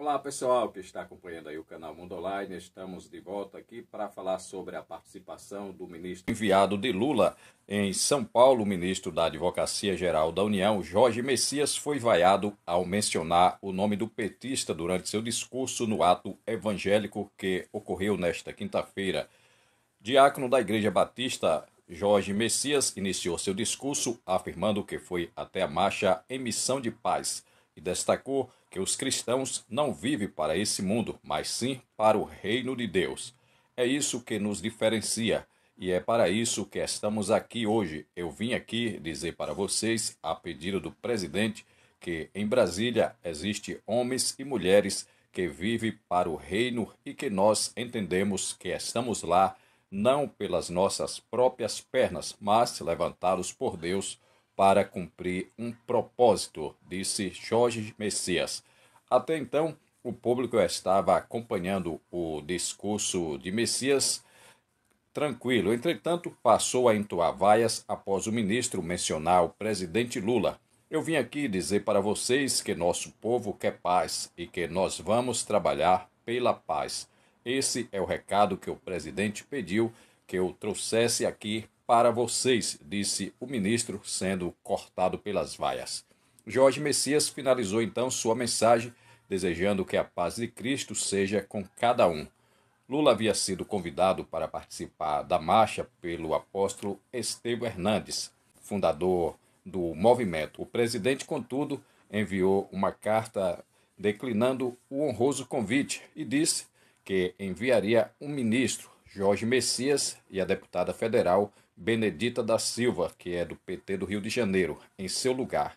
Olá pessoal que está acompanhando aí o canal Mundo Online, estamos de volta aqui para falar sobre a participação do ministro enviado de Lula em São Paulo, o ministro da Advocacia Geral da União, Jorge Messias, foi vaiado ao mencionar o nome do petista durante seu discurso no ato evangélico que ocorreu nesta quinta-feira. Diácono da Igreja Batista, Jorge Messias, iniciou seu discurso afirmando que foi até a marcha em missão de paz e destacou que os cristãos não vivem para esse mundo, mas sim para o reino de Deus. É isso que nos diferencia e é para isso que estamos aqui hoje. Eu vim aqui dizer para vocês, a pedido do presidente, que em Brasília existe homens e mulheres que vivem para o reino e que nós entendemos que estamos lá não pelas nossas próprias pernas, mas levantados por Deus para cumprir um propósito, disse Jorge Messias. Até então, o público estava acompanhando o discurso de Messias tranquilo. Entretanto, passou a entoar vaias após o ministro mencionar o presidente Lula. Eu vim aqui dizer para vocês que nosso povo quer paz e que nós vamos trabalhar pela paz. Esse é o recado que o presidente pediu que eu trouxesse aqui para vocês, disse o ministro, sendo cortado pelas vaias. Jorge Messias finalizou então sua mensagem, desejando que a paz de Cristo seja com cada um. Lula havia sido convidado para participar da marcha pelo apóstolo Estevão Hernandes, fundador do movimento. O presidente, contudo, enviou uma carta declinando o honroso convite e disse que enviaria um ministro, Jorge Messias, e a deputada federal Benedita da Silva, que é do PT do Rio de Janeiro, em seu lugar.